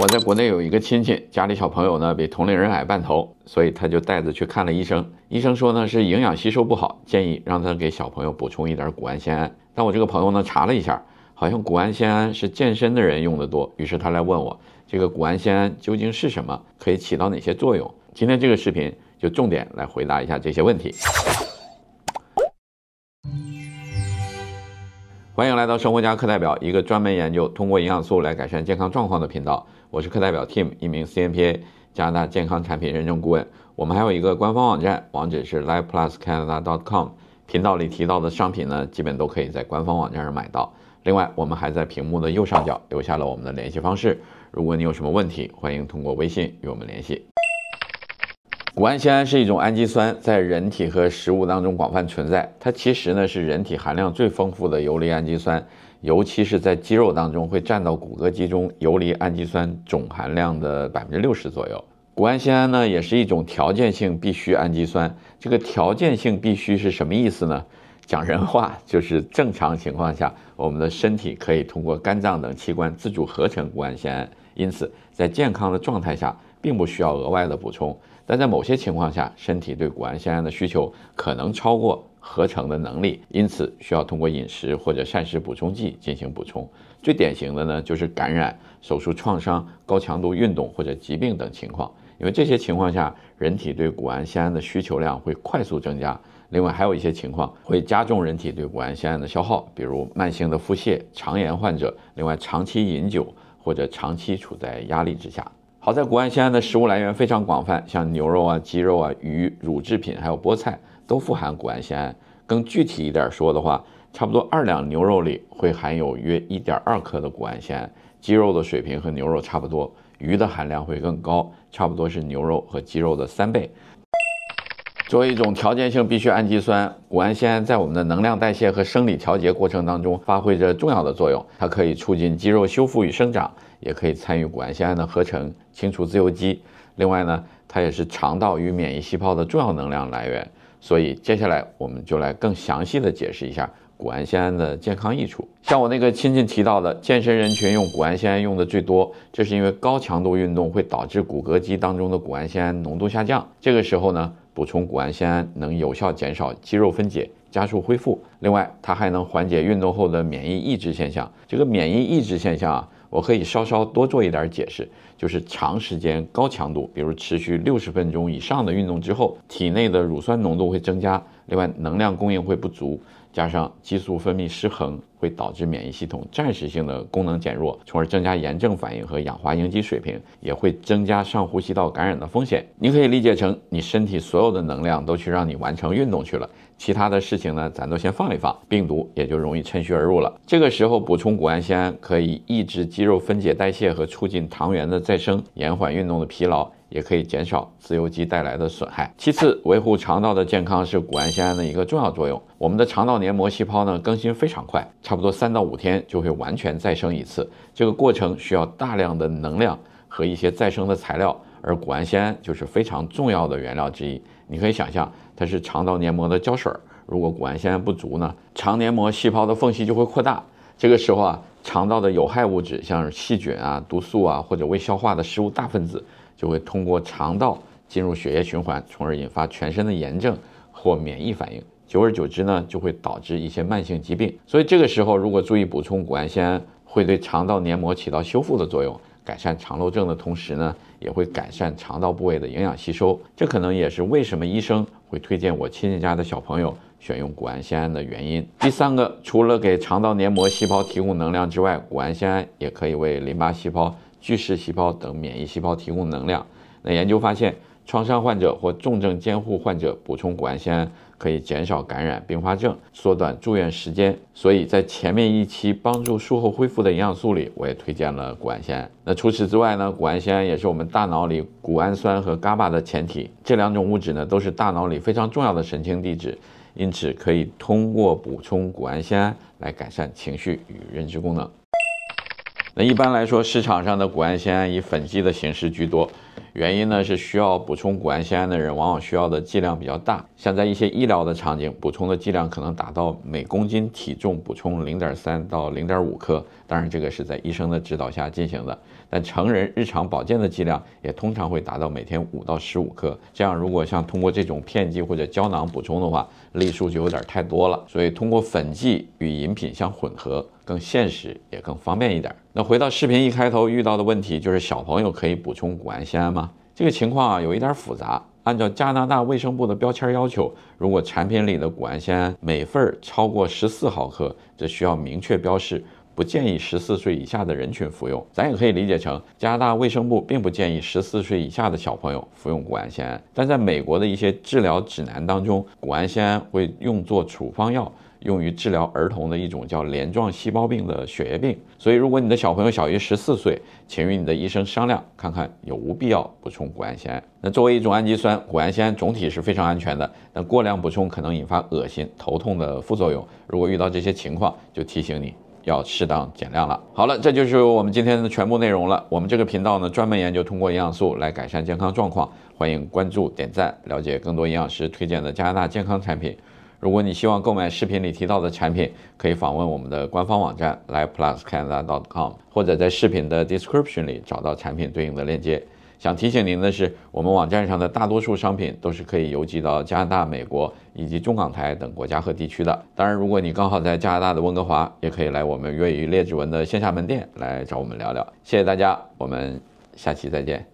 我在国内有一个亲戚，家里小朋友呢比同龄人矮半头，所以他就带着去看了医生。医生说呢是营养吸收不好，建议让他给小朋友补充一点谷氨酰胺。但我这个朋友呢查了一下，好像谷氨酰胺是健身的人用的多，于是他来问我，这个谷氨酰胺究竟是什么，可以起到哪些作用？今天这个视频就重点来回答一下这些问题。欢迎来到生活家课代表，一个专门研究通过营养素来改善健康状况的频道。我是课代表 Tim，一名 CNPA 加拿大健康产品认证顾问。我们还有一个官方网站，网址是 lifepluscanada.com。频道里提到的商品呢，基本都可以在官方网站上买到。另外，我们还在屏幕的右上角留下了我们的联系方式。如果你有什么问题，欢迎通过微信与我们联系。谷氨酰胺是一种氨基酸，在人体和食物当中广泛存在。它其实呢是人体含量最丰富的游离氨基酸。尤其是在肌肉当中，会占到骨骼肌中游离氨基酸总含量的百分之六十左右。谷氨酰胺呢，也是一种条件性必需氨基酸。这个条件性必需是什么意思呢？讲人话就是，正常情况下，我们的身体可以通过肝脏等器官自主合成谷氨酰胺，因此在健康的状态下，并不需要额外的补充。但在某些情况下，身体对谷氨酰胺的需求可能超过。合成的能力，因此需要通过饮食或者膳食补充剂进行补充。最典型的呢，就是感染、手术创伤、高强度运动或者疾病等情况，因为这些情况下，人体对谷氨酰胺的需求量会快速增加。另外，还有一些情况会加重人体对谷氨酰胺的消耗，比如慢性的腹泻、肠炎患者，另外长期饮酒或者长期处在压力之下。好在谷氨酰胺的食物来源非常广泛，像牛肉啊、鸡肉啊、鱼、乳制品还有菠菜都富含谷氨酰胺。更具体一点说的话，差不多二两牛肉里会含有约一点二克的谷氨酰胺，鸡肉的水平和牛肉差不多，鱼的含量会更高，差不多是牛肉和鸡肉的三倍。作为一种条件性必需氨基酸，谷氨酰胺在我们的能量代谢和生理调节过程当中发挥着重要的作用，它可以促进肌肉修复与生长。也可以参与谷氨酰胺的合成，清除自由基。另外呢，它也是肠道与免疫细胞的重要能量来源。所以接下来我们就来更详细的解释一下谷氨酰胺的健康益处。像我那个亲戚提到的，健身人群用谷氨酰胺用的最多，这是因为高强度运动会导致骨骼肌当中的谷氨酰胺浓度下降，这个时候呢，补充谷氨酰胺能有效减少肌肉分解，加速恢复。另外，它还能缓解运动后的免疫抑制现象。这个免疫抑制现象啊。我可以稍稍多做一点解释，就是长时间高强度，比如持续六十分钟以上的运动之后，体内的乳酸浓度会增加。另外，能量供应会不足，加上激素分泌失衡，会导致免疫系统暂时性的功能减弱，从而增加炎症反应和氧化应激水平，也会增加上呼吸道感染的风险。你可以理解成，你身体所有的能量都去让你完成运动去了，其他的事情呢，咱都先放一放，病毒也就容易趁虚而入了。这个时候补充谷氨酰胺，可以抑制肌肉分解代谢和促进糖原的再生，延缓运动的疲劳。也可以减少自由基带来的损害。其次，维护肠道的健康是谷氨酰胺的一个重要作用。我们的肠道黏膜细胞呢更新非常快，差不多三到五天就会完全再生一次。这个过程需要大量的能量和一些再生的材料，而谷氨酰胺就是非常重要的原料之一。你可以想象，它是肠道黏膜的胶水儿。如果谷氨酰胺不足呢，肠黏膜细胞的缝隙就会扩大。这个时候啊，肠道的有害物质像细菌啊、毒素啊或者未消化的食物大分子。就会通过肠道进入血液循环，从而引发全身的炎症或免疫反应。久而久之呢，就会导致一些慢性疾病。所以这个时候，如果注意补充谷氨酰胺，会对肠道黏膜起到修复的作用，改善肠漏症的同时呢，也会改善肠道部位的营养吸收。这可能也是为什么医生会推荐我亲戚家的小朋友选用谷氨酰胺的原因。第三个，除了给肠道黏膜细胞提供能量之外，谷氨酰胺也可以为淋巴细胞。巨噬细胞等免疫细胞提供能量。那研究发现，创伤患者或重症监护患者补充谷氨酰胺可以减少感染并发症，缩短住院时间。所以在前面一期帮助术后恢复的营养素里，我也推荐了谷氨酰胺。那除此之外呢？谷氨酰胺也是我们大脑里谷氨酸和 GABA 的前提。这两种物质呢，都是大脑里非常重要的神经递质，因此可以通过补充谷氨酰胺来改善情绪与认知功能。那一般来说，市场上的谷氨酰胺以粉剂的形式居多，原因呢是需要补充谷氨酰胺的人往往需要的剂量比较大，像在一些医疗的场景，补充的剂量可能达到每公斤体重补充0.3到0.5克，当然这个是在医生的指导下进行的。但成人日常保健的剂量也通常会达到每天5到15克，这样如果像通过这种片剂或者胶囊补充的话，粒数就有点太多了，所以通过粉剂与饮品相混合。更现实也更方便一点。那回到视频一开头遇到的问题，就是小朋友可以补充谷氨酰胺吗？这个情况啊有一点复杂。按照加拿大卫生部的标签要求，如果产品里的谷氨酰胺每份超过十四毫克，这需要明确标示，不建议十四岁以下的人群服用。咱也可以理解成，加拿大卫生部并不建议十四岁以下的小朋友服用谷氨酰胺。但在美国的一些治疗指南当中，谷氨酰胺会用作处方药。用于治疗儿童的一种叫镰状细胞病的血液病，所以如果你的小朋友小于十四岁，请与你的医生商量，看看有无必要补充谷氨酰胺。那作为一种氨基酸，谷氨酰胺总体是非常安全的，但过量补充可能引发恶心、头痛的副作用。如果遇到这些情况，就提醒你要适当减量了。好了，这就是我们今天的全部内容了。我们这个频道呢，专门研究通过营养素来改善健康状况，欢迎关注、点赞，了解更多营养师推荐的加拿大健康产品。如果你希望购买视频里提到的产品，可以访问我们的官方网站来 pluscanada.com，或者在视频的 description 里找到产品对应的链接。想提醒您的是，我们网站上的大多数商品都是可以邮寄到加拿大、美国以及中港台等国家和地区的。当然，如果你刚好在加拿大的温哥华，也可以来我们粤语列治文的线下门店来找我们聊聊。谢谢大家，我们下期再见。